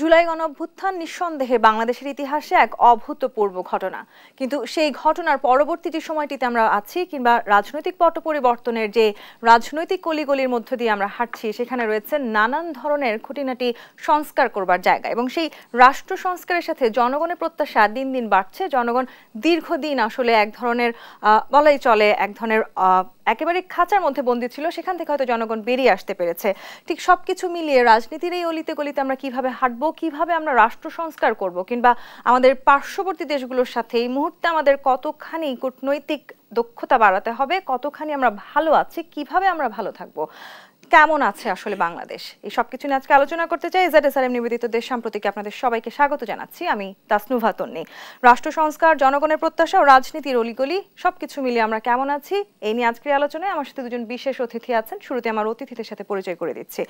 জুলাই গণঅভ্যুত্থান নিঃসন্দেহে বাংলাদেশের ইতিহাসে এক অভূতপূর্ব ঘটনা কিন্তু সেই ঘটনার পরবর্তী যে সময়টিতে আমরা আছি কিংবা রাজনৈতিক পট পরিবর্তনের যে রাজনৈতিক কলিগলির মধ্য দিয়ে আমরা হাঁটছি সেখানে রয়েছে নানান ধরনের খুঁটিনাটি সংস্কার করবার জায়গা এবং সেই রাষ্ট্র সংস্কারের সাথে জনগণের প্রত্যাশা দিন দিন বাড়ছে জনগণ দীর্ঘদিন আসলে এক ধরনের বলাই চলে এক ধরনের একেবারে খাঁচার মধ্যে বন্দি ছিল সেখান থেকে হয়তো জনগণ বেরিয়ে আসতে পেরেছে ঠিক সবকিছু মিলিয়ে রাজনীতির এই অলিতে গলিতে আমরা কিভাবে হাঁটবো কিভাবে আমরা রাষ্ট্র সংস্কার করব কিংবা আমাদের পার্শ্ববর্তী দেশগুলোর সাথে এই মুহূর্তে আমাদের কতখানি কূটনৈতিক দক্ষতা বাড়াতে হবে কতখানি আমরা ভালো আছি কিভাবে আমরা ভালো থাকবো কেমন আছে আসলে বাংলাদেশ এই সবকিছু নিয়ে আজকে আলোচনা করতে চাই ইজাদ এসআরএম দেশ সাম্প্রতিক আপনাদের সবাইকে স্বাগত জানাচ্ছি আমি তাসনুভা তন্নি রাষ্ট্র সংস্কার জনগণের প্রত্যাশা ও রাজনীতির অলিগলি সবকিছু মিলিয়ে আমরা কেমন আছি এই নিয়ে আজকের আলোচনায় আমার সাথে দুজন বিশেষ অতিথি আছেন শুরুতে আমার অতিথিদের সাথে পরিচয় করে দিচ্ছি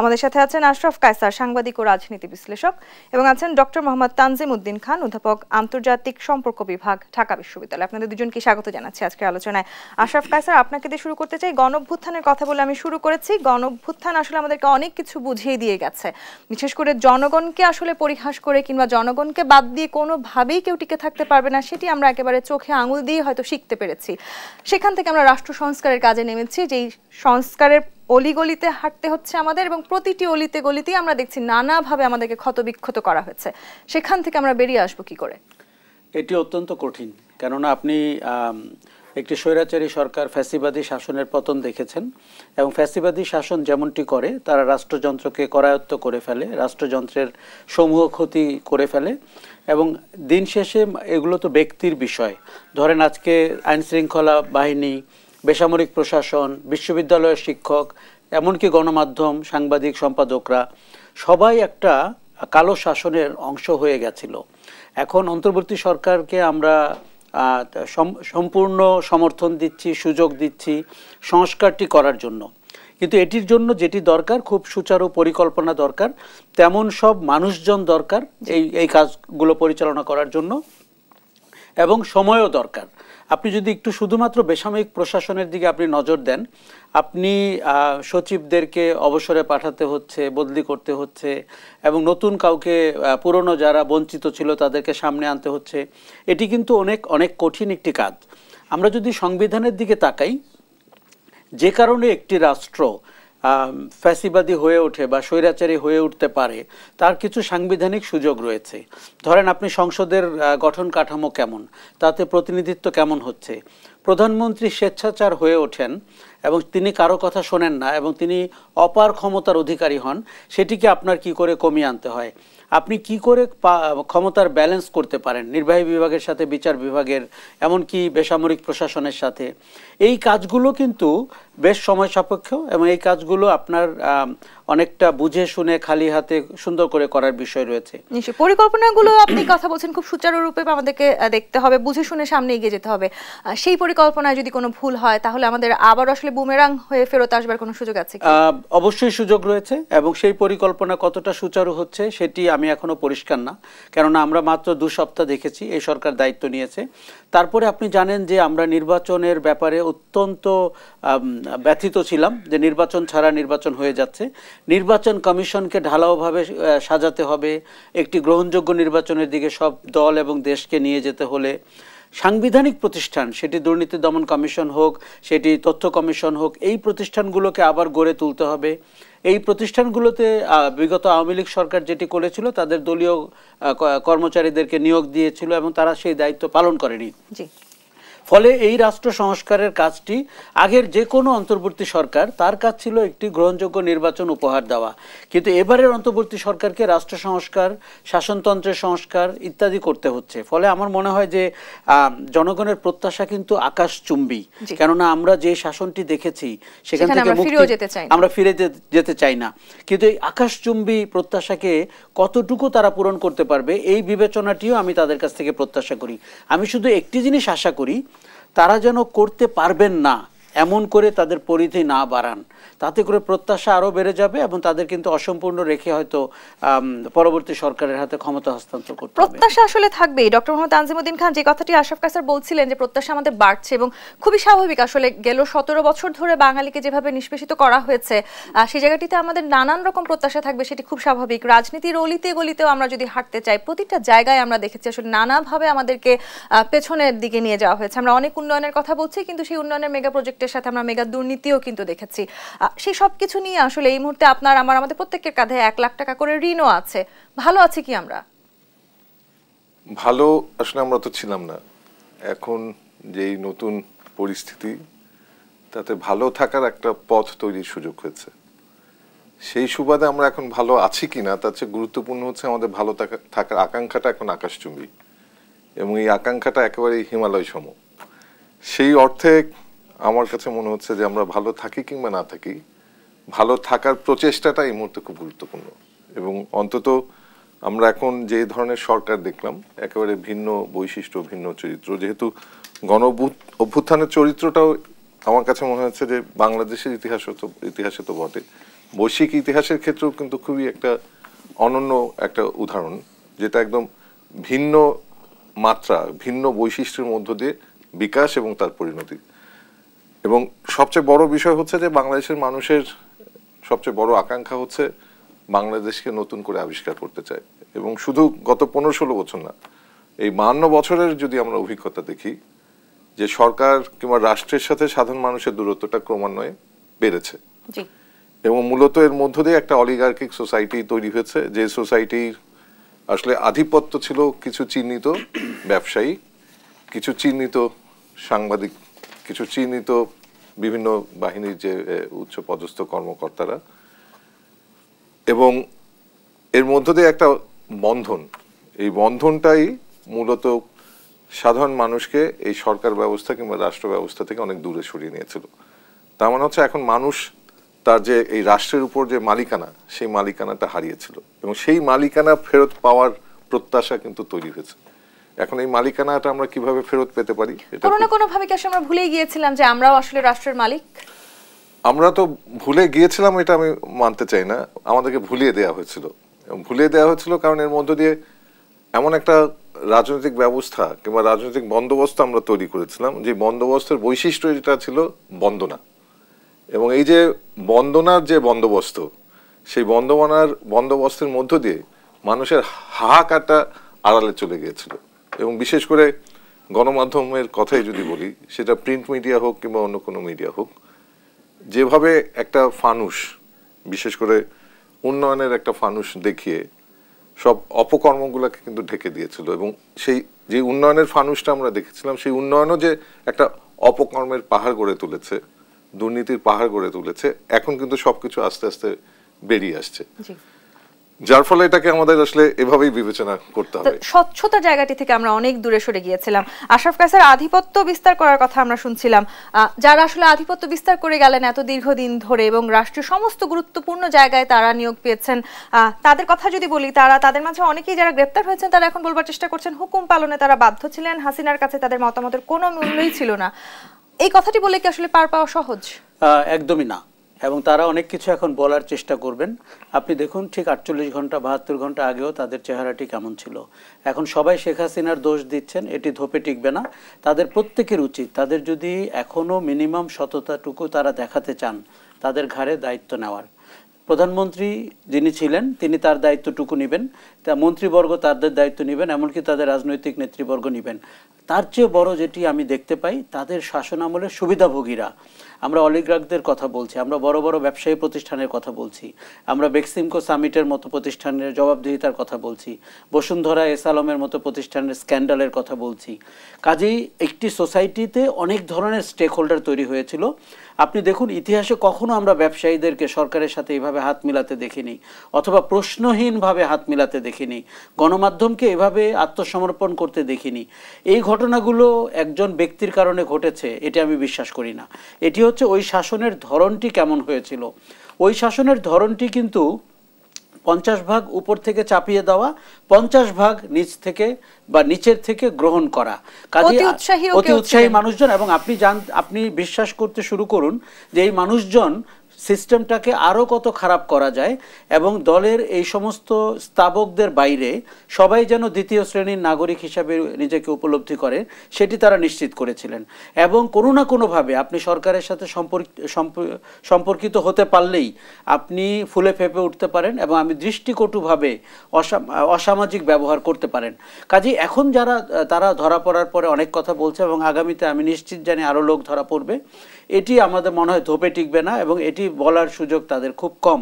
আমাদের সাথে আছেন আশরাফ কায়সার সাংবাদিক ও রাজনীতি বিশ্লেষক এবং আছেন ডক্টর মোহাম্মদ তানজিম উদ্দিন খান অধ্যাপক আন্তর্জাতিক সম্পর্ক বিভাগ ঢাকা বিশ্ববিদ্যালয় আপনাদের দুজনকে স্বাগত জানাচ্ছি আজকের আলোচনায় আশরাফ কায়সার আপনাকে দিয়ে শুরু করতে চাই গণভ্যুত্থানের কথা বলে আমি শুরু করেছি গণ আসলে আমাদেরকে অনেক কিছু বুঝিয়ে দিয়ে গেছে বিশেষ করে জনগণকে আসলে পরিহাস করে কিংবা জনগণকে বাদ দিয়ে কোনোভাবেই কেউ টিকে থাকতে পারবে না সেটি আমরা একেবারে চোখে আঙুল দিয়ে হয়তো শিখতে পেরেছি সেখান থেকে আমরা রাষ্ট্র সংস্কারের কাজে নেমেছি যেই সংস্কারের অলিগলিতে হাঁটতে হচ্ছে আমাদের এবং প্রতিটি অলিতে গলিতেই আমরা দেখছি নানাভাবে আমাদেরকে ক্ষতবিক্ষত করা হয়েছে সেখান থেকে আমরা বেরিয়ে আসবো কি করে এটি অত্যন্ত কঠিন কেননা আপনি একটি স্বৈরাচারী সরকার ফ্যাসিবাদী শাসনের পতন দেখেছেন এবং ফ্যাসিবাদী শাসন যেমনটি করে তারা রাষ্ট্রযন্ত্রকে করায়ত্ত করে ফেলে রাষ্ট্রযন্ত্রের সমূহ ক্ষতি করে ফেলে এবং দিন শেষে এগুলো তো ব্যক্তির বিষয় ধরেন আজকে আইনশৃঙ্খলা বাহিনী বেসামরিক প্রশাসন বিশ্ববিদ্যালয়ের শিক্ষক এমনকি গণমাধ্যম সাংবাদিক সম্পাদকরা সবাই একটা কালো শাসনের অংশ হয়ে গেছিল এখন অন্তর্বর্তী সরকারকে আমরা সম্পূর্ণ সমর্থন দিচ্ছি সুযোগ দিচ্ছি সংস্কারটি করার জন্য কিন্তু এটির জন্য যেটি দরকার খুব সুচারু পরিকল্পনা দরকার তেমন সব মানুষজন দরকার এই এই কাজগুলো পরিচালনা করার জন্য এবং সময়ও দরকার আপনি যদি একটু শুধুমাত্র বেসামরিক প্রশাসনের দিকে আপনি নজর দেন আপনি সচিবদেরকে অবসরে পাঠাতে হচ্ছে বদলি করতে হচ্ছে এবং নতুন কাউকে পুরনো যারা বঞ্চিত ছিল তাদেরকে সামনে আনতে হচ্ছে এটি কিন্তু অনেক অনেক কঠিন একটি কাজ আমরা যদি সংবিধানের দিকে তাকাই যে কারণে একটি রাষ্ট্র ফ্যাসিবাদী হয়ে ওঠে বা স্বৈরাচারী হয়ে উঠতে পারে তার কিছু সাংবিধানিক সুযোগ রয়েছে ধরেন আপনি সংসদের গঠন কাঠামো কেমন তাতে প্রতিনিধিত্ব কেমন হচ্ছে প্রধানমন্ত্রী স্বেচ্ছাচার হয়ে ওঠেন এবং তিনি কারো কথা শোনেন না এবং তিনি অপার ক্ষমতার অধিকারী হন সেটিকে আপনার কি করে কমিয়ে আনতে হয় আপনি কি করে ক্ষমতার ব্যালেন্স করতে পারেন নির্বাহী বিভাগের সাথে বিচার বিভাগের এমনকি বেসামরিক প্রশাসনের সাথে এই কাজগুলো কিন্তু বেশ সময় সাপেক্ষ এবং এই কাজগুলো আপনার অনেকটা বুঝে শুনে খালি হাতে সুন্দর করে করার বিষয় রয়েছে নিশ্চয়ই পরিকল্পনাগুলো আপনি কথা বলছেন খুব সুচারুরূপে আমাদেরকে দেখতে হবে বুঝে শুনে সামনে এগিয়ে যেতে হবে সেই পরিকল্পনায় যদি কোনো ভুল হয় তাহলে আমাদের আবার আসলে বুমেরাং হয়ে ফেরত আসবার কোনো সুযোগ আছে অবশ্যই সুযোগ রয়েছে এবং সেই পরিকল্পনা কতটা সুচারু হচ্ছে সেটি আমি এখনো পরিষ্কার না কেননা আমরা মাত্র দু সপ্তাহ দেখেছি এই সরকার দায়িত্ব নিয়েছে তারপরে আপনি জানেন যে আমরা নির্বাচনের ব্যাপারে অত্যন্ত ব্যথিত ছিলাম যে নির্বাচন ছাড়া নির্বাচন হয়ে যাচ্ছে নির্বাচন কমিশনকে ঢালাওভাবে সাজাতে হবে একটি গ্রহণযোগ্য নির্বাচনের দিকে সব দল এবং দেশকে নিয়ে যেতে হলে সাংবিধানিক প্রতিষ্ঠান সেটি দুর্নীতি দমন কমিশন হোক সেটি তথ্য কমিশন হোক এই প্রতিষ্ঠানগুলোকে আবার গড়ে তুলতে হবে এই প্রতিষ্ঠানগুলোতে বিগত আওয়ামী লীগ সরকার যেটি করেছিল তাদের দলীয় কর্মচারীদেরকে নিয়োগ দিয়েছিল এবং তারা সেই দায়িত্ব পালন করেনি ফলে এই রাষ্ট্র সংস্কারের কাজটি আগের যে কোনো অন্তর্বর্তী সরকার তার কাজ ছিল একটি গ্রহণযোগ্য নির্বাচন উপহার দেওয়া কিন্তু এবারের অন্তর্বর্তী সরকারকে রাষ্ট্র সংস্কার শাসনতন্ত্রের সংস্কার ইত্যাদি করতে হচ্ছে ফলে আমার মনে হয় যে জনগণের প্রত্যাশা কিন্তু আকাশ চুম্বি কেননা আমরা যে শাসনটি দেখেছি সেখান থেকে আমরা ফিরে যেতে চাই না কিন্তু এই আকাশচুম্বী প্রত্যাশাকে কতটুকু তারা পূরণ করতে পারবে এই বিবেচনাটিও আমি তাদের কাছ থেকে প্রত্যাশা করি আমি শুধু একটি জিনিস আশা করি তারা যেন করতে পারবেন না এমন করে তাদের পরিধি না বাড়ান তাতে করে প্রত্যাশা আরও বেড়ে যাবে এবং তাদের কিন্তু অসম্পূর্ণ রেখে হয়তো পরবর্তী সরকারের হাতে ক্ষমতা হস্তান্তর করতে প্রত্যাশা আসলে থাকবে ডক্টর মোহাম্মদ তানজিমুদ্দিন খান যে কথাটি আশরাফ কাসার বলছিলেন যে প্রত্যাশা আমাদের বাড়ছে এবং খুবই স্বাভাবিক আসলে গেল সতেরো বছর ধরে বাঙালিকে যেভাবে নিষ্পেষিত করা হয়েছে সেই জায়গাটিতে আমাদের নানান রকম প্রত্যাশা থাকবে সেটি খুব স্বাভাবিক রাজনীতির অলিতে গলিতেও আমরা যদি হাঁটতে চাই প্রতিটা জায়গায় আমরা দেখেছি আসলে নানাভাবে আমাদেরকে পেছনের দিকে নিয়ে যাওয়া হয়েছে আমরা অনেক উন্নয়নের কথা বলছি কিন্তু সেই উন্নয়নের মেগা প্রজেক্টের সাথে আমরা মেগা দুর্নীতিও কিন্তু দেখেছি সেই সব কিছু নিয়ে আসলে এই মুহূর্তে আপনার আমার আমাদের প্রত্যেকের কাঁধে এক লাখ টাকা করে ঋণও আছে ভালো আছে কি আমরা ভালো আসলে আমরা তো ছিলাম না এখন যেই নতুন পরিস্থিতি তাতে ভালো থাকার একটা পথ তৈরির সুযোগ হয়েছে সেই সুবাদে আমরা এখন ভালো আছি কি না তার চেয়ে গুরুত্বপূর্ণ হচ্ছে আমাদের ভালো থাকার আকাঙ্ক্ষাটা এখন আকাশচুম্বী এবং এই আকাঙ্ক্ষাটা একেবারেই হিমালয় সম সেই অর্থে আমার কাছে মনে হচ্ছে যে আমরা ভালো থাকি কিংবা না থাকি ভালো থাকার প্রচেষ্টাটা এই মুহূর্তে খুব গুরুত্বপূর্ণ এবং অন্তত আমরা এখন যে ধরনের সরকার দেখলাম একেবারে ভিন্ন বৈশিষ্ট্য ভিন্ন চরিত্র যেহেতু গণ অভ্যুত্থানের চরিত্রটাও আমার কাছে মনে হচ্ছে যে বাংলাদেশের ইতিহাসও তো ইতিহাসে তো বটে বৈশ্বিক ইতিহাসের ক্ষেত্রেও কিন্তু খুবই একটা অনন্য একটা উদাহরণ যেটা একদম ভিন্ন মাত্রা ভিন্ন বৈশিষ্ট্যের মধ্য দিয়ে বিকাশ এবং তার পরিণতি এবং সবচেয়ে বড় বিষয় হচ্ছে যে বাংলাদেশের মানুষের সবচেয়ে বড় আকাঙ্ক্ষা হচ্ছে বাংলাদেশকে নতুন করে আবিষ্কার করতে চায় এবং শুধু গত পনেরো ষোলো বছর না এই বান্ন বছরের যদি আমরা অভিজ্ঞতা দেখি যে সরকার কিংবা রাষ্ট্রের সাথে সাধারণ মানুষের দূরত্বটা ক্রমান্বয়ে বেড়েছে এবং মূলত এর মধ্য দিয়ে একটা অলিগার্কিক সোসাইটি তৈরি হয়েছে যে সোসাইটির আসলে আধিপত্য ছিল কিছু চিহ্নিত ব্যবসায়ী কিছু চিহ্নিত সাংবাদিক কিছু চিহ্নিত বিভিন্ন বাহিনীর যে উচ্চ পদস্থ কর্মকর্তারা এবং এর মধ্য দিয়ে একটা বন্ধন এই বন্ধনটাই মূলত সাধারণ মানুষকে এই সরকার ব্যবস্থা কিংবা রাষ্ট্র ব্যবস্থা থেকে অনেক দূরে সরিয়ে নিয়েছিল তার মানে হচ্ছে এখন মানুষ তার যে এই রাষ্ট্রের উপর যে মালিকানা সেই মালিকানাটা হারিয়েছিল এবং সেই মালিকানা ফেরত পাওয়ার প্রত্যাশা কিন্তু তৈরি হয়েছে এখন এই মালিকানাটা আমরা কিভাবে ফেরত পেতে পারি কোনো না কোনো ভাবে কি আসলে আমরা ভুলেই গিয়েছিলাম যে আমরাও আসলে রাষ্ট্রের মালিক আমরা তো ভুলে গিয়েছিলাম এটা আমি মানতে চাই না আমাদেরকে ভুলিয়ে দেওয়া হয়েছিল ভুলিয়ে দেওয়া হয়েছিল কারণ এর মধ্য দিয়ে এমন একটা রাজনৈতিক ব্যবস্থা কিংবা রাজনৈতিক বন্দোবস্ত আমরা তৈরি করেছিলাম যে বন্দোবস্তের বৈশিষ্ট্য যেটা ছিল বন্দনা এবং এই যে বন্দনার যে বন্দোবস্ত সেই বন্দনার বন্দোবস্তের মধ্য দিয়ে মানুষের হাহাকারটা আড়ালে চলে গিয়েছিল এবং বিশেষ করে গণমাধ্যমের কথাই যদি বলি সেটা প্রিন্ট মিডিয়া হোক কিংবা অন্য কোনো মিডিয়া হোক যেভাবে একটা ফানুষ বিশেষ করে উন্নয়নের একটা ফানুষ দেখিয়ে সব অপকর্মগুলোকে কিন্তু ঢেকে দিয়েছিল এবং সেই যে উন্নয়নের ফানুষটা আমরা দেখেছিলাম সেই উন্নয়নও যে একটা অপকর্মের পাহাড় গড়ে তুলেছে দুর্নীতির পাহাড় গড়ে তুলেছে এখন কিন্তু সবকিছু আস্তে আস্তে বেরিয়ে আসছে যার ফলে এটাকে আমাদের আসলে এভাবেই বিবেচনা করতে হবে স্বচ্ছতা জায়গাটি থেকে আমরা অনেক দূরে সরে গিয়েছিলাম আশরাফ কাইসার আধিপত্য বিস্তার করার কথা আমরা শুনছিলাম যারা আসলে আধিপত্য বিস্তার করে গেলেন এত দীর্ঘদিন ধরে এবং রাষ্ট্রের সমস্ত গুরুত্বপূর্ণ জায়গায় তারা নিয়োগ পেয়েছেন তাদের কথা যদি বলি তারা তাদের মাঝে অনেকেই যারা গ্রেপ্তার হয়েছেন তারা এখন বলবার চেষ্টা করছেন হুকুম পালনে তারা বাধ্য ছিলেন হাসিনার কাছে তাদের মতামতের কোনো মূল্যই ছিল না এই কথাটি বলে কি আসলে পার পাওয়া সহজ একদমই না এবং তারা অনেক কিছু এখন বলার চেষ্টা করবেন আপনি দেখুন ঠিক আটচল্লিশ ঘন্টা বাহাত্তর ঘন্টা আগেও তাদের চেহারাটি কেমন ছিল এখন সবাই শেখ হাসিনার দোষ দিচ্ছেন এটি ধোপে টিকবে না তাদের প্রত্যেকের উচিত তাদের যদি এখনও মিনিমাম সততাটুকু তারা দেখাতে চান তাদের ঘাড়ে দায়িত্ব নেওয়ার প্রধানমন্ত্রী যিনি ছিলেন তিনি তার দায়িত্বটুকু নেবেন তা মন্ত্রীবর্গ তাদের দায়িত্ব নেবেন এমনকি তাদের রাজনৈতিক নেতৃবর্গ নেবেন তার চেয়ে বড় যেটি আমি দেখতে পাই তাদের শাসন আমলের সুবিধাভোগীরা আমরা অলিগ্রাকদের কথা বলছি আমরা বড় বড় ব্যবসায়ী প্রতিষ্ঠানের কথা বলছি আমরা বেক্সিমকো সামিটের মতো প্রতিষ্ঠানের জবাবদিহিতার কথা বলছি বসুন্ধরা এস আলমের মতো প্রতিষ্ঠানের স্ক্যান্ডালের কথা বলছি কাজেই একটি সোসাইটিতে অনেক ধরনের স্টেক হোল্ডার তৈরি হয়েছিল আপনি দেখুন ইতিহাসে কখনো আমরা ব্যবসায়ীদেরকে সরকারের সাথে এইভাবে হাত মিলাতে দেখিনি অথবা প্রশ্নহীনভাবে হাত মিলাতে দেখিনি গণমাধ্যমকে এভাবে আত্মসমর্পণ করতে দেখিনি এই ঘটনাগুলো একজন ব্যক্তির কারণে ঘটেছে এটা আমি বিশ্বাস করি না এটি হচ্ছে ওই শাসনের ধরনটি কেমন হয়েছিল ওই শাসনের ধরনটি কিন্তু পঞ্চাশ ভাগ উপর থেকে চাপিয়ে দেওয়া পঞ্চাশ ভাগ নিচ থেকে বা নিচের থেকে গ্রহণ করা কাজে অতি উৎসাহী মানুষজন এবং আপনি জান আপনি বিশ্বাস করতে শুরু করুন যে এই মানুষজন সিস্টেমটাকে আরও কত খারাপ করা যায় এবং দলের এই সমস্ত স্থাবকদের বাইরে সবাই যেন দ্বিতীয় শ্রেণীর নাগরিক হিসাবে নিজেকে উপলব্ধি করে সেটি তারা নিশ্চিত করেছিলেন এবং কোনো না কোনোভাবে আপনি সরকারের সাথে সম্পর্কিত হতে পারলেই আপনি ফুলে ফেঁপে উঠতে পারেন এবং আমি দৃষ্টিকটুভাবে অসামাজিক ব্যবহার করতে পারেন কাজে এখন যারা তারা ধরা পড়ার পরে অনেক কথা বলছে এবং আগামীতে আমি নিশ্চিত জানি আরও লোক ধরা পড়বে এটি আমাদের মনে হয় ধোপে টিকবে না এবং এটি বলার সুযোগ তাদের খুব কম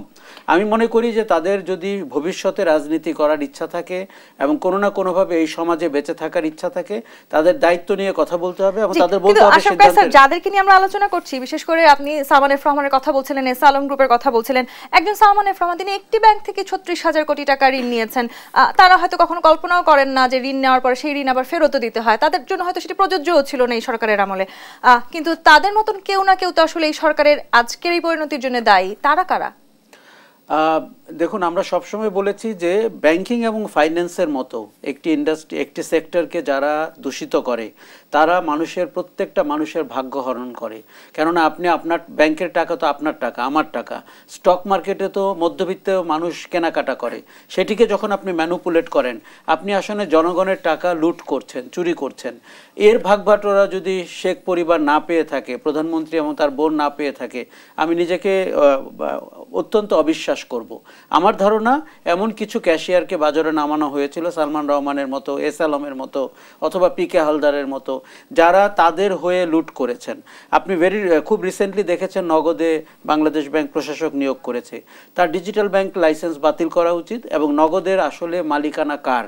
আমি মনে করি যে তাদের যদি ভবিষ্যতে রাজনীতি করার ইচ্ছা থাকে এবং কোনো না কোনোভাবে এই সমাজে বেঁচে থাকার ইচ্ছা থাকে তাদের দায়িত্ব নিয়ে কথা বলতে হবে এবং তাদের বলতে হবে যাদেরকে নিয়ে আমরা আলোচনা করছি বিশেষ করে আপনি সালমান এফ রহমানের কথা বলছিলেন এস আলম গ্রুপের কথা বলছিলেন একজন সালমান এফ রহমান তিনি একটি ব্যাংক থেকে ছত্রিশ হাজার কোটি টাকা ঋণ নিয়েছেন তারা হয়তো কখনো কল্পনাও করেন না যে ঋণ নেওয়ার পরে সেই ঋণ আবার ফেরতও দিতে হয় তাদের জন্য হয়তো সেটি প্রযোজ্যও ছিল না এই সরকারের আমলে কিন্তু তাদের মতন কেউ কেউ না কেউ তো আসলে এই সরকারের আজকের এই পরিণতির জন্য দায়ী তারা কারা দেখুন আমরা সবসময় বলেছি যে ব্যাংকিং এবং ফাইন্যান্সের মতো একটি ইন্ডাস্ট্রি একটি সেক্টরকে যারা দূষিত করে তারা মানুষের প্রত্যেকটা মানুষের ভাগ্য হরণ করে কেননা আপনি আপনার ব্যাংকের টাকা তো আপনার টাকা আমার টাকা স্টক মার্কেটে তো মধ্যবিত্ত মানুষ কেনাকাটা করে সেটিকে যখন আপনি ম্যানুপুলেট করেন আপনি আসলে জনগণের টাকা লুট করছেন চুরি করছেন এর ভাগভাটরা যদি শেখ পরিবার না পেয়ে থাকে প্রধানমন্ত্রী এবং তার বোন না পেয়ে থাকে আমি নিজেকে অত্যন্ত অবিশ্বাস করব আমার ধারণা এমন কিছু ক্যাশিয়ারকে বাজারে নামানো হয়েছিল সালমান রহমানের মতো এস আলমের মতো অথবা পি কে হালদারের মতো যারা তাদের হয়ে লুট করেছেন আপনি ভেরি খুব রিসেন্টলি দেখেছেন নগদে বাংলাদেশ ব্যাংক প্রশাসক নিয়োগ করেছে তার ডিজিটাল ব্যাংক লাইসেন্স বাতিল করা উচিত এবং নগদের আসলে মালিকানা কার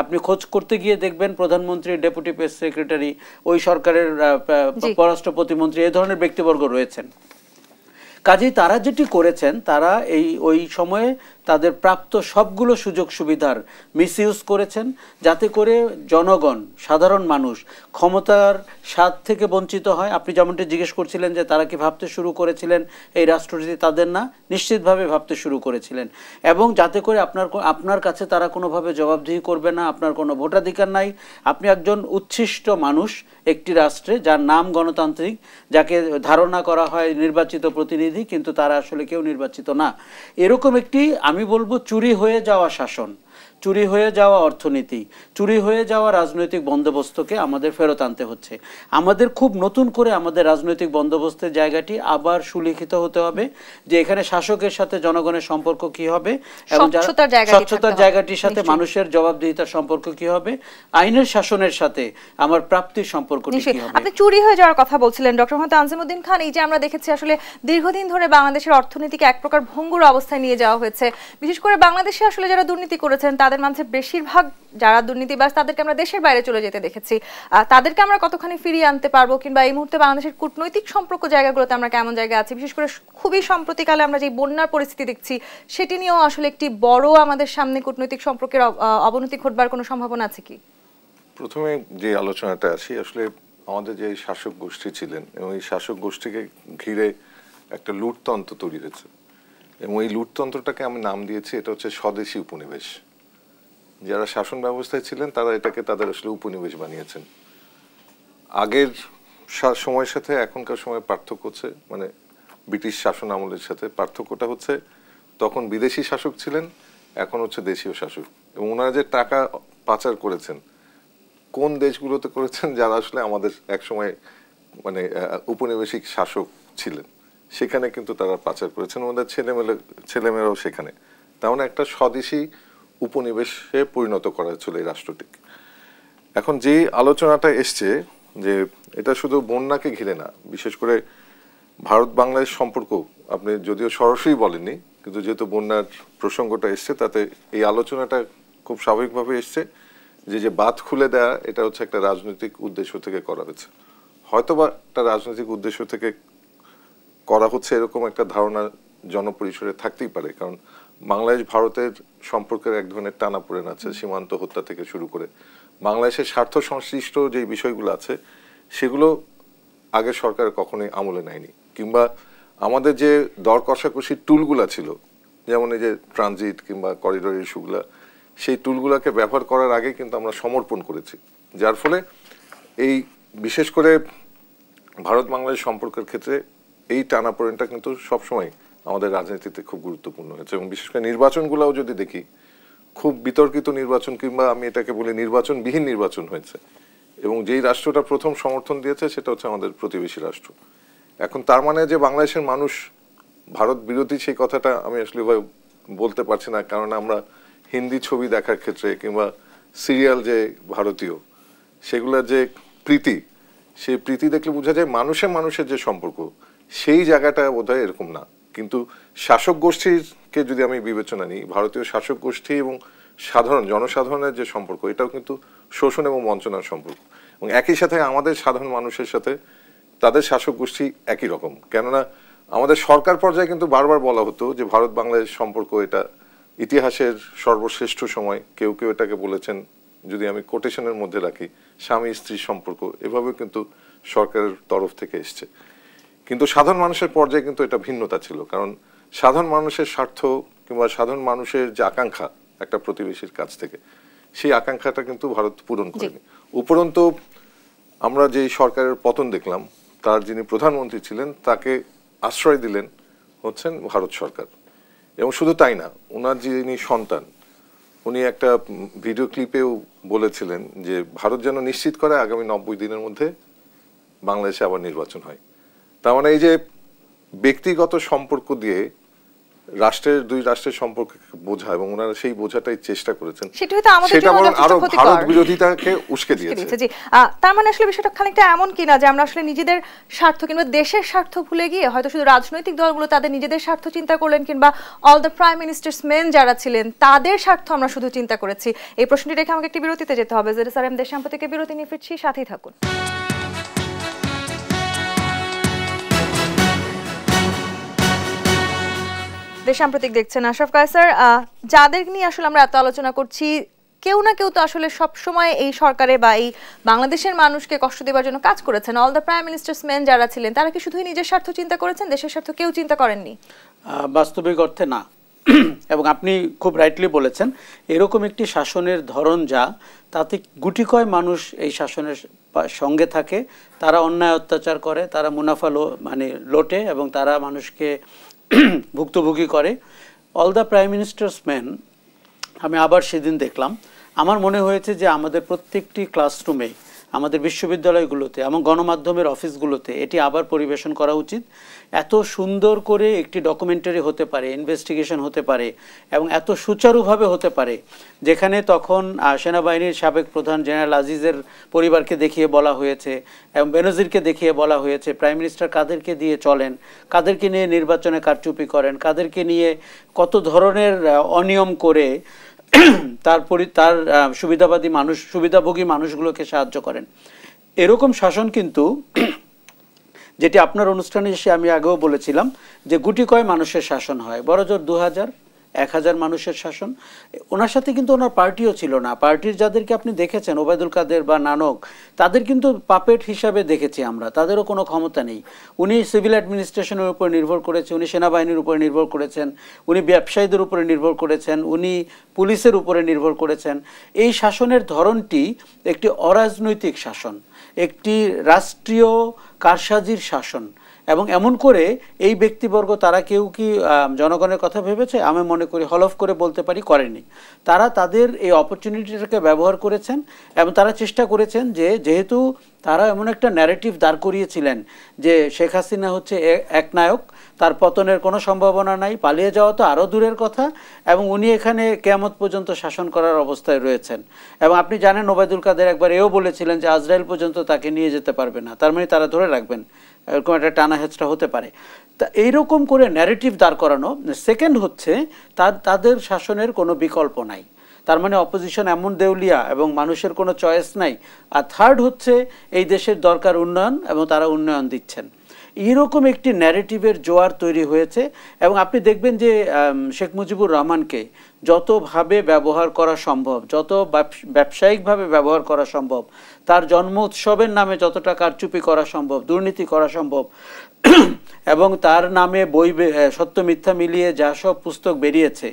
আপনি খোঁজ করতে গিয়ে দেখবেন প্রধানমন্ত্রী ডেপুটি প্রেস সেক্রেটারি ওই সরকারের পররাষ্ট্র প্রতিমন্ত্রী এ ধরনের ব্যক্তিবর্গ রয়েছেন কাজেই তারা যেটি করেছেন তারা এই ওই সময়ে তাদের প্রাপ্ত সবগুলো সুযোগ সুবিধার মিস করেছেন যাতে করে জনগণ সাধারণ মানুষ ক্ষমতার স্বাদ থেকে বঞ্চিত হয় আপনি যেমনটি জিজ্ঞেস করছিলেন যে তারা কি ভাবতে শুরু করেছিলেন এই রাষ্ট্রটি তাদের না নিশ্চিতভাবে ভাবতে শুরু করেছিলেন এবং যাতে করে আপনার আপনার কাছে তারা কোনোভাবে জবাবদিহি করবে না আপনার কোনো ভোটাধিকার নাই আপনি একজন উচ্ছিষ্ট মানুষ একটি রাষ্ট্রে যার নাম গণতান্ত্রিক যাকে ধারণা করা হয় নির্বাচিত প্রতিনিধি কিন্তু তারা আসলে কেউ নির্বাচিত না এরকম একটি আমি বলবো চুরি হয়ে যাওয়া শাসন চুরি হয়ে যাওয়া অর্থনীতি চুরি হয়ে যাওয়া রাজনৈতিক বন্দোবস্তকে আমাদের ফেরত আনতে হচ্ছে আমাদের খুব নতুন করে আমাদের রাজনৈতিক বন্দোবস্তের জায়গাটি আবার সুলিখিত হতে হবে যে এখানে শাসকের সাথে জনগণের সম্পর্ক কি হবে এবং স্বচ্ছতার জায়গাটির সাথে মানুষের জবাবদিহিতার সম্পর্ক কি হবে আইনের শাসনের সাথে আমার প্রাপ্তির সম্পর্ক আপনি চুরি হয়ে যাওয়ার কথা বলছিলেন ডক্টর মোহাম্মদ আনজিমুদ্দিন খান এই যে আমরা দেখেছি আসলে দীর্ঘদিন ধরে বাংলাদেশের অর্থনীতিকে এক প্রকার ভঙ্গুর অবস্থায় নিয়ে যাওয়া হয়েছে বিশেষ করে বাংলাদেশে আসলে যারা দুর্নীতি করেছেন তাদের মাঝে বেশিরভাগ যারা দুর্নীতি দুর্নীতি বা তাদেরকে আমরা দেশের বাইরে চলে যেতে দেখেছি তাদেরকে আমরা কতখানি ফিরিয়ে আনতে পারবো কিংবা এই মুহূর্তে বাংলাদেশের কূটনৈতিক সম্পর্ক জায়গাগুলোতে আমরা কেমন জায়গা আছি বিশেষ করে খুবই সম্প্রতিকালে আমরা যে বন্যার পরিস্থিতি দেখছি সেটি নিয়েও আসলে একটি বড় আমাদের সামনে কূটনৈতিক সম্পর্কের অবনতি ঘটবার কোনো সম্ভাবনা আছে কি প্রথমে যে আলোচনাটা আসি আসলে আমাদের যে শাসক গোষ্ঠী ছিলেন এবং এই শাসক গোষ্ঠীকে ঘিরে একটা লুটতন্ত্র তৈরি হয়েছে এবং এই লুটতন্ত্রটাকে আমি নাম দিয়েছি এটা হচ্ছে স্বদেশী উপনিবেশ যারা শাসন ব্যবস্থায় ছিলেন তারা এটাকে তাদের আসলে উপনিবেশ বানিয়েছেন আগের সময়ের সাথে এখনকার সময় পার্থক্য হচ্ছে মানে ব্রিটিশ শাসন আমলের সাথে পার্থক্যটা হচ্ছে তখন বিদেশি শাসক ছিলেন এখন হচ্ছে দেশীয় শাসক এবং ওনারা যে টাকা পাচার করেছেন কোন দেশগুলোতে করেছেন যারা আসলে আমাদের একসময় মানে উপনিবেশিক শাসক ছিলেন সেখানে কিন্তু তারা পাচার করেছেন ওনাদের ছেলেমেয়ে ছেলেমেয়েরাও সেখানে তেমন একটা স্বদেশী উপনিবেশে পরিণত করা ছিল এই রাষ্ট্রটিকে এখন যে আলোচনাটা এসছে যে এটা শুধু বন্যাকে ঘিরে না বিশেষ করে ভারত বাংলাদেশ সম্পর্ক আপনি যদিও সরাসরি বলেননি কিন্তু যেহেতু বন্যার প্রসঙ্গটা এসছে তাতে এই আলোচনাটা খুব স্বাভাবিকভাবে এসছে যে যে বাদ খুলে দেয়া এটা হচ্ছে একটা রাজনৈতিক উদ্দেশ্য থেকে করা হয়েছে হয়তোবা একটা রাজনৈতিক উদ্দেশ্য থেকে করা হচ্ছে এরকম একটা ধারণা জনপরিসরে থাকতেই পারে কারণ বাংলাদেশ ভারতের সম্পর্কের এক ধরনের টানাপোড়েন আছে সীমান্ত হত্যা থেকে শুরু করে বাংলাদেশের স্বার্থ সংশ্লিষ্ট যে বিষয়গুলো আছে সেগুলো আগে সরকার কখনোই আমলে নেয়নি কিংবা আমাদের যে দর কষাকষির টুলগুলা ছিল যেমন এই যে ট্রানজিট কিংবা করিডোর ইস্যুগুলা সেই টুলগুলাকে ব্যবহার করার আগে কিন্তু আমরা সমর্পণ করেছি যার ফলে এই বিশেষ করে ভারত বাংলাদেশ সম্পর্কের ক্ষেত্রে এই টানাপোড়েনটা কিন্তু সবসময় আমাদের রাজনীতিতে খুব গুরুত্বপূর্ণ হয়েছে এবং বিশেষ করে নির্বাচনগুলোও যদি দেখি খুব বিতর্কিত নির্বাচন কিংবা আমি এটাকে বলি নির্বাচনবিহীন নির্বাচন হয়েছে এবং যেই রাষ্ট্রটা প্রথম সমর্থন দিয়েছে সেটা হচ্ছে আমাদের প্রতিবেশী রাষ্ট্র এখন তার মানে যে বাংলাদেশের মানুষ ভারত বিরোধী সেই কথাটা আমি আসলে বলতে পারছি না কারণ আমরা হিন্দি ছবি দেখার ক্ষেত্রে কিংবা সিরিয়াল যে ভারতীয় সেগুলোর যে প্রীতি সেই প্রীতি দেখলে বোঝা যায় মানুষে মানুষের যে সম্পর্ক সেই জায়গাটা বোধহয় এরকম না কিন্তু শাসক গোষ্ঠীরকে যদি আমি বিবেচনা নিই ভারতীয় শাসক গোষ্ঠী এবং সাধারণ জনসাধারণের যে সম্পর্ক এটাও কিন্তু শোষণ এবং বঞ্চনার সম্পর্ক এবং একই সাথে আমাদের সাধারণ মানুষের সাথে তাদের শাসক গোষ্ঠী একই রকম কেননা আমাদের সরকার পর্যায়ে কিন্তু বারবার বলা হতো যে ভারত বাংলাদেশ সম্পর্ক এটা ইতিহাসের সর্বশ্রেষ্ঠ সময় কেউ কেউ এটাকে বলেছেন যদি আমি কোটেশনের মধ্যে রাখি স্বামী স্ত্রীর সম্পর্ক এভাবে কিন্তু সরকারের তরফ থেকে এসছে কিন্তু সাধারণ মানুষের পর্যায়ে কিন্তু এটা ভিন্নতা ছিল কারণ সাধারণ মানুষের স্বার্থ কিংবা সাধারণ মানুষের যে আকাঙ্ক্ষা একটা প্রতিবেশীর কাছ থেকে সেই আকাঙ্ক্ষাটা কিন্তু ভারত পূরণ করেনি উপরন্ত আমরা যে সরকারের পতন দেখলাম তার যিনি প্রধানমন্ত্রী ছিলেন তাকে আশ্রয় দিলেন হচ্ছেন ভারত সরকার এবং শুধু তাই না ওনার যিনি সন্তান উনি একটা ভিডিও ক্লিপেও বলেছিলেন যে ভারত যেন নিশ্চিত করে আগামী নব্বই দিনের মধ্যে বাংলাদেশে আবার নির্বাচন হয় তার মানে এই যে ব্যক্তিগত সম্পর্ক দিয়ে রাষ্ট্রের দুই রাষ্ট্রের সম্পর্ককে বোঝা এবং ওনারা সেই বোঝাটাই চেষ্টা করেছেন সেটা বিরোধিতাকে উস্কে দিয়েছে জি তার মানে আসলে বিষয়টা খানিকটা এমন কিনা যে আমরা আসলে নিজেদের স্বার্থ কিংবা দেশের স্বার্থ ভুলে গিয়ে হয়তো শুধু রাজনৈতিক দলগুলো তাদের নিজেদের স্বার্থ চিন্তা করলেন কিংবা all the prime minister's men যারা ছিলেন তাদের স্বার্থ আমরা শুধু চিন্তা করেছি এই প্রশ্নটি রেখে আমাকে একটি বিরতিতে যেতে হবে জেরে স্যার এম দেশ সম্পত্তিকে বিরতি নিয়ে ফিরছি সাথেই থাকুন দেশ সাম্প্রতিক দেখছেন আশরাফ কায়সার যাদের নিয়ে আসলে আমরা এত আলোচনা করছি কেউ না কেউ তো আসলে সব সময় এই সরকারে বা এই বাংলাদেশের মানুষকে কষ্ট দেওয়ার জন্য কাজ করেছেন all the prime minister's men যারা ছিলেন তারা কি শুধুই নিজের স্বার্থ চিন্তা করেছেন দেশের স্বার্থ কেউ চিন্তা করেননি বাস্তবিক অর্থে না এবং আপনি খুব রাইটলি বলেছেন এরকম একটি শাসনের ধরন যা তাতে গুটি কয় মানুষ এই শাসনের সঙ্গে থাকে তারা অন্যায় অত্যাচার করে তারা মুনাফা মানে লোটে এবং তারা মানুষকে ভুক্তভোগী করে all the prime minister's man আমি আবার সেদিন দেখলাম আমার মনে হয়েছে যে আমাদের প্রত্যেকটি ক্লাসরুমে আমাদের বিশ্ববিদ্যালয়গুলোতে এবং গণমাধ্যমের অফিসগুলোতে এটি আবার পরিবেশন করা উচিত এত সুন্দর করে একটি ডকুমেন্টারি হতে পারে ইনভেস্টিগেশন হতে পারে এবং এত সুচারুভাবে হতে পারে যেখানে তখন সেনাবাহিনীর সাবেক প্রধান জেনারেল আজিজের পরিবারকে দেখিয়ে বলা হয়েছে এবং বেনজিরকে দেখিয়ে বলা হয়েছে প্রাইম মিনিস্টার কাদেরকে দিয়ে চলেন কাদেরকে নিয়ে নির্বাচনে কারচুপি করেন কাদেরকে নিয়ে কত ধরনের অনিয়ম করে তার তার সুবিধাবাদী মানুষ সুবিধাভোগী মানুষগুলোকে সাহায্য করেন এরকম শাসন কিন্তু যেটি আপনার অনুষ্ঠানে এসে আমি আগেও বলেছিলাম যে গুটি কয় মানুষের শাসন হয় বড়জোর দু হাজার এক হাজার মানুষের শাসন ওনার সাথে কিন্তু ওনার পার্টিও ছিল না পার্টির যাদেরকে আপনি দেখেছেন ওবায়দুল কাদের বা নানক তাদের কিন্তু পাপেট হিসাবে দেখেছি আমরা তাদেরও কোনো ক্ষমতা নেই উনি সিভিল অ্যাডমিনিস্ট্রেশনের উপর নির্ভর করেছে উনি সেনাবাহিনীর উপরে নির্ভর করেছেন উনি ব্যবসায়ীদের উপরে নির্ভর করেছেন উনি পুলিশের উপরে নির্ভর করেছেন এই শাসনের ধরনটি একটি অরাজনৈতিক শাসন একটি রাষ্ট্রীয় কারসাজির শাসন এবং এমন করে এই ব্যক্তিবর্গ তারা কেউ কি জনগণের কথা ভেবেছে আমি মনে করি হলফ করে বলতে পারি করেনি তারা তাদের এই অপরচুনিটিটাকে ব্যবহার করেছেন এবং তারা চেষ্টা করেছেন যে যেহেতু তারা এমন একটা ন্যারেটিভ দাঁড় করিয়েছিলেন যে শেখ হাসিনা হচ্ছে এক নায়ক তার পতনের কোনো সম্ভাবনা নাই পালিয়ে যাওয়া তো আরও দূরের কথা এবং উনি এখানে কেয়ামত পর্যন্ত শাসন করার অবস্থায় রয়েছেন এবং আপনি জানেন ওবায়দুল কাদের একবার এও বলেছিলেন যে আজরাইল পর্যন্ত তাকে নিয়ে যেতে পারবে না তার মানে তারা ধরে রাখবেন এরকম একটা টানা হেঁচড়া হতে পারে তা এইরকম করে ন্যারেটিভ দাঁড় করানো সেকেন্ড হচ্ছে তার তাদের শাসনের কোনো বিকল্প নাই তার মানে অপোজিশন এমন দেউলিয়া এবং মানুষের কোনো চয়েস নাই আর থার্ড হচ্ছে এই দেশের দরকার উন্নয়ন এবং তারা উন্নয়ন দিচ্ছেন এইরকম একটি ন্যারেটিভের জোয়ার তৈরি হয়েছে এবং আপনি দেখবেন যে শেখ মুজিবুর রহমানকে যতভাবে ব্যবহার করা সম্ভব যত ব্যবসায়িকভাবে ব্যবহার করা সম্ভব তার জন্ম উৎসবের নামে যতটা কারচুপি করা সম্ভব দুর্নীতি করা সম্ভব এবং তার নামে বই সত্য মিথ্যা মিলিয়ে যা সব পুস্তক বেরিয়েছে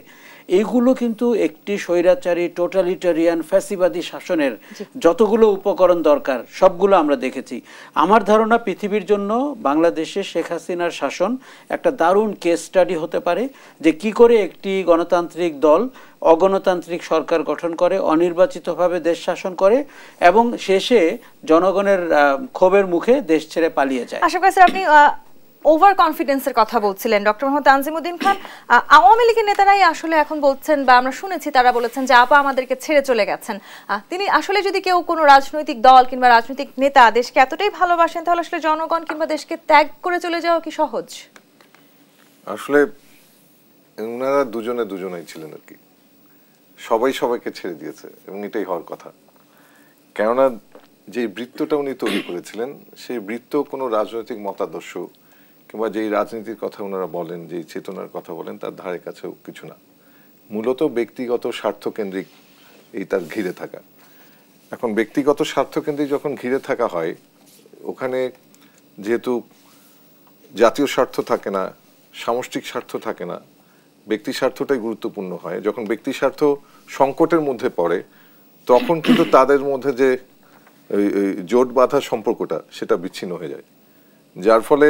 এগুলো কিন্তু একটি স্বৈরাচারী টোটালিটারিয়ান ফ্যাসিবাদী শাসনের যতগুলো উপকরণ দরকার সবগুলো আমরা দেখেছি আমার ধারণা পৃথিবীর জন্য বাংলাদেশে শেখ হাসিনার শাসন একটা দারুণ কেস স্টাডি হতে পারে যে কি করে একটি গণতান্ত্রিক দল অগণতান্ত্রিক সরকার গঠন করে অনির্বাচিতভাবে দেশ শাসন করে এবং শেষে জনগণের ক্ষোভের মুখে দেশ ছেড়ে পালিয়ে যায় আশা করছি আপনি ওভার কনফিডেন্সের কথা বলছিলেন ডক্টর মোহাম্মদ তানজিমুদ্দিন খান আওয়ামী লীগের নেতারাই আসলে এখন বলছেন বা আমরা শুনেছি তারা বলেছেন যে আপা আমাদেরকে ছেড়ে চলে গেছেন তিনি আসলে যদি কেউ কোনো রাজনৈতিক দল কিংবা রাজনৈতিক নেতা দেশকে এতটাই ভালোবাসেন তাহলে আসলে জনগণ কিংবা দেশকে ত্যাগ করে চলে যাওয়া কি সহজ আসলে ওনারা দুজনে দুজনেই ছিলেন আর কি সবাই সবাইকে ছেড়ে দিয়েছে এবং এটাই হওয়ার কথা কেননা যে বৃত্তটা উনি তৈরি করেছিলেন সেই বৃত্ত কোনো রাজনৈতিক মতাদর্শ কিংবা যেই রাজনীতির কথা ওনারা বলেন যেই চেতনার কথা বলেন তার ধারে কাছেও কিছু না মূলত ব্যক্তিগত স্বার্থকেন্দ্রিক এই তার ঘিরে থাকা এখন ব্যক্তিগত স্বার্থকেন্দ্রিক যখন ঘিরে থাকা হয় ওখানে যেহেতু জাতীয় স্বার্থ থাকে না সামষ্টিক স্বার্থ থাকে না ব্যক্তি স্বার্থটাই গুরুত্বপূর্ণ হয় যখন ব্যক্তি স্বার্থ সংকটের মধ্যে পড়ে তখন কিন্তু তাদের মধ্যে যে জোট বাঁধা সম্পর্কটা সেটা বিচ্ছিন্ন হয়ে যায় যার ফলে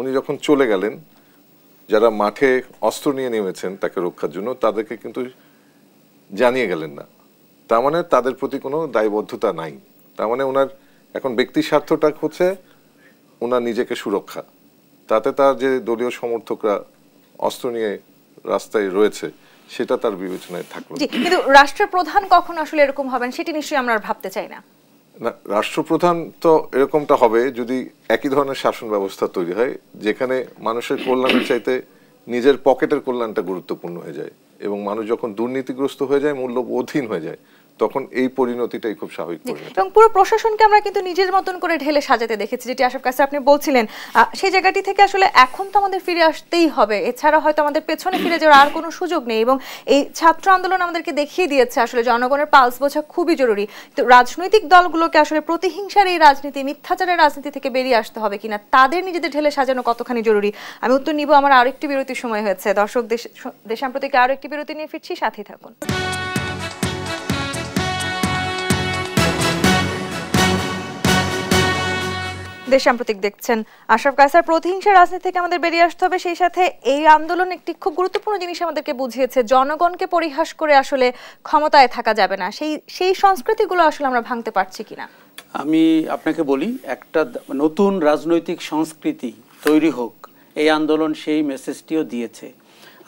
উনি যখন চলে গেলেন যারা মাঠে অস্ত্র নিয়ে নেমেছেন তাকে রক্ষার জন্য তাদেরকে কিন্তু জানিয়ে গেলেন না তার মানে তাদের প্রতি কোনো দায়বদ্ধতা নাই তার মানে ওনার এখন ব্যক্তি স্বার্থটা হচ্ছে ওনার নিজেকে সুরক্ষা তাতে তার যে দলীয় সমর্থকরা অস্ত্র নিয়ে রাস্তায় রয়েছে সেটা তার বিবেচনায় থাকলো কিন্তু রাষ্ট্রের প্রধান কখন আসলে এরকম হবেন সেটি নিশ্চয়ই আমরা ভাবতে চাই না না রাষ্ট্রপ্রধান তো এরকমটা হবে যদি একই ধরনের শাসন ব্যবস্থা তৈরি হয় যেখানে মানুষের কল্যাণের চাইতে নিজের পকেটের কল্যাণটা গুরুত্বপূর্ণ হয়ে যায় এবং মানুষ যখন দুর্নীতিগ্রস্ত হয়ে যায় মূল্যবোধহীন হয়ে যায় তখন এই পরিণতিটাই খুব স্বাভাবিক এবং পুরো প্রশাসনকে আমরা কিন্তু নিজের মতন করে ঢেলে সাজাতে দেখেছি যেটি আশার কাছে আপনি বলছিলেন সেই জায়গাটি থেকে আসলে এখন তো আমাদের ফিরে আসতেই হবে এছাড়া হয়তো আমাদের পেছনে ফিরে যাওয়ার আর কোনো সুযোগ নেই এবং এই ছাত্র আন্দোলন আমাদেরকে দেখিয়ে দিয়েছে আসলে জনগণের পালস বোঝা খুবই জরুরি তো রাজনৈতিক দলগুলোকে আসলে প্রতিহিংসার এই রাজনীতি মিথ্যাচারের রাজনীতি থেকে বেরিয়ে আসতে হবে কিনা তাদের নিজেদের ঢেলে সাজানো কতখানি জরুরি আমি উত্তর নিব আমার আরেকটি বিরতির সময় হয়েছে দর্শক দেশ দেশাম্প্রতিকে আরও একটি বিরতি নিয়ে ফিরছি সাথেই থাকুন দেশ সাম্প্রতিক দেখছেন আশরাফ কায়সার প্রতিহিংসা রাজনীতি থেকে আমাদের বেরিয়ে আসতে হবে সেই সাথে এই আন্দোলন একটি খুব গুরুত্বপূর্ণ জিনিস আমাদেরকে বুঝিয়েছে জনগণকে পরিহাস করে আসলে ক্ষমতায় থাকা যাবে না সেই সেই সংস্কৃতিগুলো আসলে আমরা ভাঙতে পারছি কিনা আমি আপনাকে বলি একটা নতুন রাজনৈতিক সংস্কৃতি তৈরি হোক এই আন্দোলন সেই মেসেজটিও দিয়েছে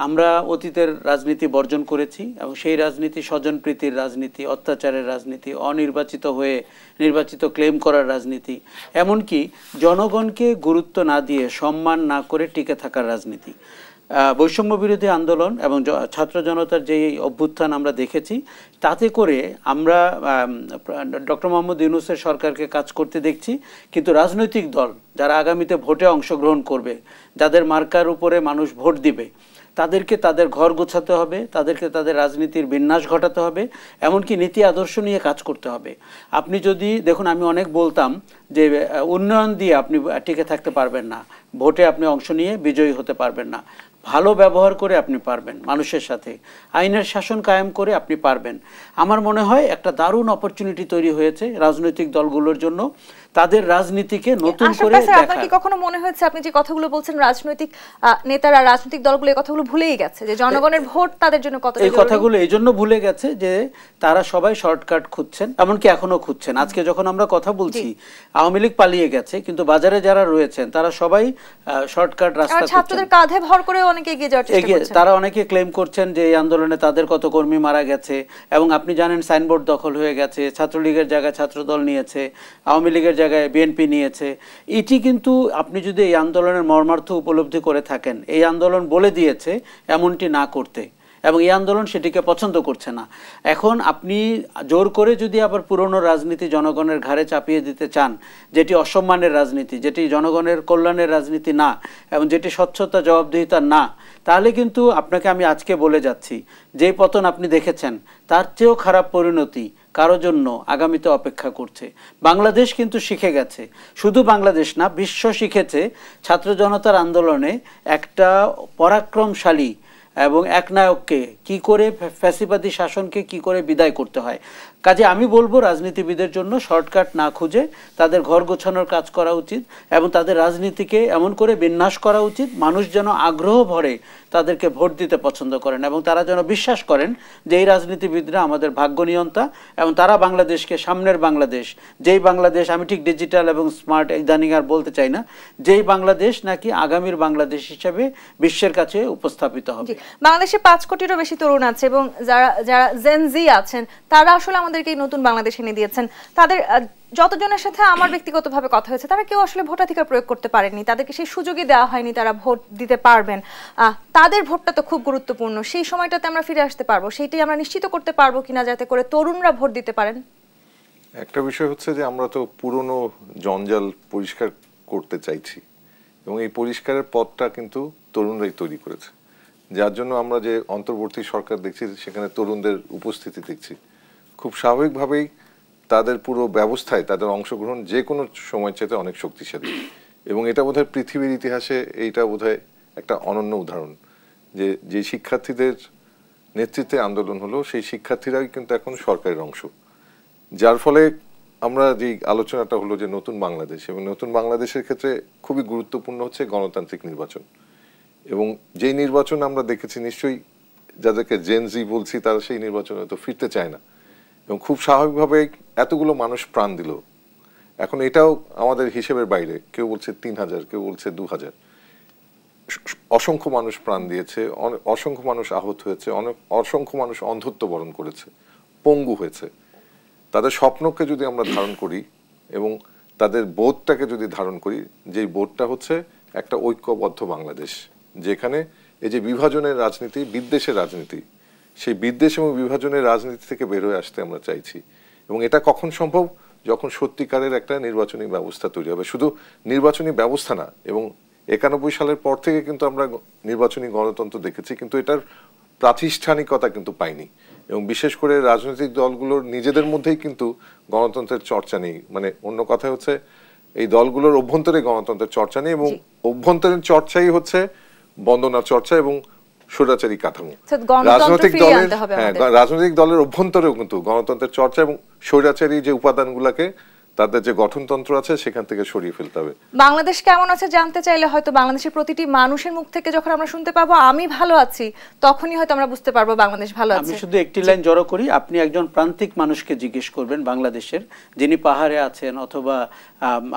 আমরা অতীতের রাজনীতি বর্জন করেছি এবং সেই রাজনীতি স্বজনপ্রীতির রাজনীতি অত্যাচারের রাজনীতি অনির্বাচিত হয়ে নির্বাচিত ক্লেম করার রাজনীতি এমনকি জনগণকে গুরুত্ব না দিয়ে সম্মান না করে টিকে থাকার রাজনীতি বৈষম্য বিরোধী আন্দোলন এবং ছাত্র জনতার যে অভ্যুত্থান আমরা দেখেছি তাতে করে আমরা ডক্টর মোহাম্মদ ইউনুসের সরকারকে কাজ করতে দেখছি কিন্তু রাজনৈতিক দল যারা আগামীতে ভোটে অংশগ্রহণ করবে যাদের মার্কার উপরে মানুষ ভোট দিবে তাদেরকে তাদের ঘর গোছাতে হবে তাদেরকে তাদের রাজনীতির বিন্যাস ঘটাতে হবে এমনকি নীতি আদর্শ নিয়ে কাজ করতে হবে আপনি যদি দেখুন আমি অনেক বলতাম যে উন্নয়ন দিয়ে আপনি টিকে থাকতে পারবেন না ভোটে আপনি অংশ নিয়ে বিজয়ী হতে পারবেন না ভালো ব্যবহার করে আপনি পারবেন মানুষের সাথে আইনের শাসন কায়েম করে আপনি পারবেন আমার মনে হয় একটা দারুণ অপরচুনিটি তৈরি হয়েছে রাজনৈতিক দলগুলোর জন্য তাদের রাজনীতিকে নতুন করে দেখা আপনার কি কখনো মনে হয়েছে আপনি যে কথাগুলো বলছেন রাজনৈতিক নেতারা রাজনৈতিক দলগুলো এই কথাগুলো ভুলেই গেছে যে জনগণের ভোট তাদের জন্য কত এই কথাগুলো এই জন্য ভুলে গেছে যে তারা সবাই শর্টকাট খুঁজছেন এমনকি এখনো খুঁজছেন আজকে যখন আমরা কথা বলছি আওয়ামী লীগ পালিয়ে গেছে কিন্তু বাজারে যারা রয়েছেন তারা সবাই শর্টকাট রাস্তা ছাত্রদের কাঁধে ভর করে অনেকে এগিয়ে যাওয়ার চেষ্টা করছেন তারা অনেকে ক্লেম করছেন যে এই আন্দোলনে তাদের কত কর্মী মারা গেছে এবং আপনি জানেন সাইনবোর্ড দখল হয়ে গেছে ছাত্রলীগের জায়গায় ছাত্রদল নিয়েছে আওয়ামী লীগের জায়গায় বিএনপি নিয়েছে এটি কিন্তু আপনি যদি এই আন্দোলনের মর্মার্থ উপলব্ধি করে থাকেন এই আন্দোলন বলে দিয়েছে এমনটি না করতে এবং এই আন্দোলন সেটিকে পছন্দ করছে না এখন আপনি জোর করে যদি আবার পুরনো রাজনীতি জনগণের ঘাড়ে চাপিয়ে দিতে চান যেটি অসম্মানের রাজনীতি যেটি জনগণের কল্যাণের রাজনীতি না এবং যেটি স্বচ্ছতা জবাবদিহিতা না তাহলে কিন্তু আপনাকে আমি আজকে বলে যাচ্ছি যে পতন আপনি দেখেছেন তার চেয়েও খারাপ পরিণতি কারো জন্য আগামীতে অপেক্ষা করছে বাংলাদেশ কিন্তু শিখে গেছে শুধু বাংলাদেশ না বিশ্ব শিখেছে ছাত্র জনতার আন্দোলনে একটা পরাক্রমশালী এবং একনায়ককে কি করে ফ্যাসিবাদী শাসনকে কি করে বিদায় করতে হয় কাজে আমি বলবো রাজনীতিবিদের জন্য শর্টকাট না খুঁজে তাদের ঘর গোছানোর কাজ করা উচিত এবং তাদের রাজনীতিকে এমন করে বিন্যাস করা উচিত মানুষ যেন আগ্রহ ভরে তাদেরকে ভোট দিতে পছন্দ করেন এবং তারা যেন বিশ্বাস করেন যে এই রাজনীতিবিদরা আমাদের ভাগ্য নিয়ন্তা এবং তারা বাংলাদেশকে সামনের বাংলাদেশ যেই বাংলাদেশ আমি ঠিক ডিজিটাল এবং স্মার্ট ইদানিং আর বলতে চাই না যেই বাংলাদেশ নাকি আগামীর বাংলাদেশ হিসেবে বিশ্বের কাছে উপস্থাপিত হবে বাংলাদেশে পাঁচ কোটিরও বেশি তরুণ আছে এবং যারা যারা জেনজি আছেন তারা আসলে আমাদেরকে নতুন বাংলাদেশ এনে দিয়েছেন তাদের যতজনের সাথে আমার ব্যক্তিগতভাবে কথা হয়েছে তারা কেউ আসলে ভোটাধিকার প্রয়োগ করতে পারেনি তাদেরকে সেই সুযোগই দেওয়া হয়নি তারা ভোট দিতে পারবেন তাদের ভোটটা তো খুব গুরুত্বপূর্ণ সেই সময়টাতে আমরা ফিরে আসতে পারবো সেইটাই আমরা নিশ্চিত করতে পারবো কিনা যাতে করে তরুণরা ভোট দিতে পারেন একটা বিষয় হচ্ছে যে আমরা তো পুরনো জঞ্জাল পরিষ্কার করতে চাইছি এবং এই পরিষ্কারের পথটা কিন্তু তরুণরাই তৈরি করেছে যার জন্য আমরা যে অন্তর্বর্তী সরকার দেখছি সেখানে তরুণদের উপস্থিতি দেখছি খুব স্বাভাবিকভাবেই তাদের পুরো ব্যবস্থায় তাদের অংশগ্রহণ যে কোনো সময় চেয়ে অনেক শক্তিশালী এবং এটা বোধহয় পৃথিবীর ইতিহাসে এইটা বোধহয় একটা অনন্য উদাহরণ যে যে শিক্ষার্থীদের নেতৃত্বে আন্দোলন হলো সেই শিক্ষার্থীরাই কিন্তু এখন সরকারের অংশ যার ফলে আমরা যে আলোচনাটা হলো যে নতুন বাংলাদেশ এবং নতুন বাংলাদেশের ক্ষেত্রে খুবই গুরুত্বপূর্ণ হচ্ছে গণতান্ত্রিক নির্বাচন এবং যেই নির্বাচন আমরা দেখেছি নিশ্চয়ই যাদেরকে জেনজি বলছি তারা সেই নির্বাচনে তো ফিরতে চায় না এবং খুব স্বাভাবিকভাবে এতগুলো মানুষ প্রাণ দিল এখন এটাও আমাদের হিসেবের বাইরে কেউ বলছে তিন হাজার কেউ বলছে দু হাজার অসংখ্য মানুষ প্রাণ দিয়েছে অসংখ্য মানুষ আহত হয়েছে অনেক অসংখ্য মানুষ অন্ধত্ব বরণ করেছে পঙ্গু হয়েছে তাদের স্বপ্নকে যদি আমরা ধারণ করি এবং তাদের বোধটাকে যদি ধারণ করি যেই বোধটা হচ্ছে একটা ঐক্যবদ্ধ বাংলাদেশ যেখানে এই যে বিভাজনের রাজনীতি বিদ্বেষের রাজনীতি সেই বিদ্বেষ এবং বিভাজনের রাজনীতি থেকে বের হয়ে আসতে আমরা চাইছি এবং এটা কখন সম্ভব যখন সত্যিকারের একটা নির্বাচনী ব্যবস্থা তৈরি হবে শুধু নির্বাচনী ব্যবস্থা না এবং একানব্বই সালের পর থেকে কিন্তু আমরা নির্বাচনী গণতন্ত্র দেখেছি কিন্তু এটার প্রাতিষ্ঠানিকতা কিন্তু পাইনি এবং বিশেষ করে রাজনৈতিক দলগুলোর নিজেদের মধ্যেই কিন্তু গণতন্ত্রের চর্চা নেই মানে অন্য কথা হচ্ছে এই দলগুলোর অভ্যন্তরে গণতন্ত্রের চর্চা নেই এবং অভ্যন্তরীণ চর্চাই হচ্ছে বন্দনা চর্চা এবং সুরাচারী কাঠামো রাজনৈতিক দলের হ্যাঁ, রাজনৈতিক দলের অভ্যন্তরেও কিন্তু গণতন্ত্রের চর্চা এবং স্বৈরাচারী যে উপাদানগুলোকে তাদের যে গঠনতন্ত্র আছে সেখান থেকে সরিয়ে ফেলতে হবে বাংলাদেশ কেমন আছে জানতে চাইলে হয়তো বাংলাদেশের প্রতিটি মানুষের মুখ থেকে যখন আমরা শুনতে পাবো আমি ভালো আছি তখনই হয়তো আমরা বুঝতে পারবো বাংলাদেশ ভালো আছে আমি শুধু একটি লাইন জড়ো করি আপনি একজন প্রান্তিক মানুষকে জিজ্ঞেস করবেন বাংলাদেশের যিনি পাহাড়ে আছেন অথবা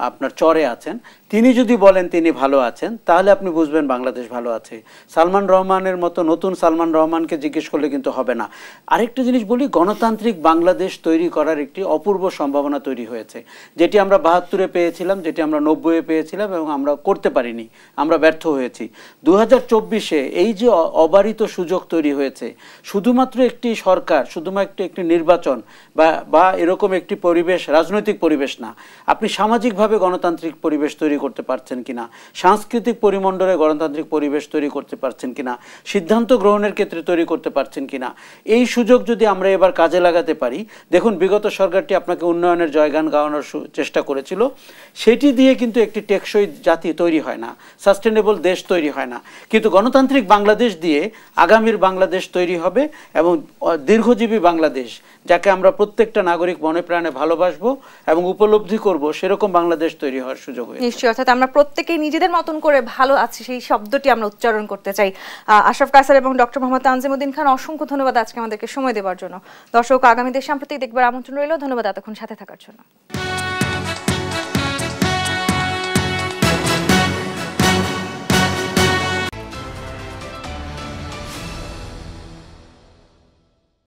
আপনার চরে আছেন তিনি যদি বলেন তিনি ভালো আছেন তাহলে আপনি বুঝবেন বাংলাদেশ ভালো আছে সালমান রহমানের মতো নতুন সালমান রহমানকে জিজ্ঞেস করলে কিন্তু হবে না আরেকটি জিনিস বলি গণতান্ত্রিক বাংলাদেশ তৈরি করার একটি অপূর্ব সম্ভাবনা তৈরি হয়েছে যেটি আমরা বাহাত্তরে পেয়েছিলাম যেটি আমরা নব্বইয়ে পেয়েছিলাম এবং আমরা করতে পারিনি আমরা ব্যর্থ হয়েছি দু চব্বিশে এই যে অবারিত সুযোগ তৈরি হয়েছে শুধুমাত্র একটি সরকার শুধুমাত্র একটি নির্বাচন বা বা এরকম একটি পরিবেশ রাজনৈতিক পরিবেশ না আপনি সামাজিকভাবে গণতান্ত্রিক পরিবেশ তৈরি করতে পারছেন কিনা সাংস্কৃতিক পরিমণ্ডলে গণতান্ত্রিক পরিবেশ তৈরি করতে পারছেন কিনা সিদ্ধান্ত গ্রহণের ক্ষেত্রে তৈরি করতে পারছেন কিনা এই সুযোগ যদি আমরা এবার কাজে লাগাতে পারি দেখুন বিগত সরকারটি আপনাকে উন্নয়নের জয়গান গাওয়ানোর চেষ্টা করেছিল সেটি দিয়ে কিন্তু একটি টেকসই জাতি তৈরি হয় না সাস্টেনেবল দেশ তৈরি হয় না কিন্তু গণতান্ত্রিক বাংলাদেশ দিয়ে আগামীর বাংলাদেশ তৈরি হবে এবং দীর্ঘজীবী বাংলাদেশ যাকে আমরা প্রত্যেকটা নাগরিক মনে প্রাণে ভালোবাসবো এবং উপলব্ধি করব সেরকম বাংলাদেশ তৈরি হওয়ার সুযোগ হয়েছে আছি অর্থাৎ আমরা প্রত্যেকেই নিজেদের মতন করে ভালো আছি সেই শব্দটি আমরা উচ্চারণ করতে চাই আশরাফ কাসার এবং ডক্টর মোহাম্মদ তানজিমুদ্দিন খান অসংখ্য ধন্যবাদ আজকে আমাদেরকে সময় দেওয়ার জন্য দর্শক আগামী দেশ সাম্প্রতিক দেখবার আমন্ত্রণ রইল ধন্যবাদ এতক্ষণ সাথে থাকার জন্য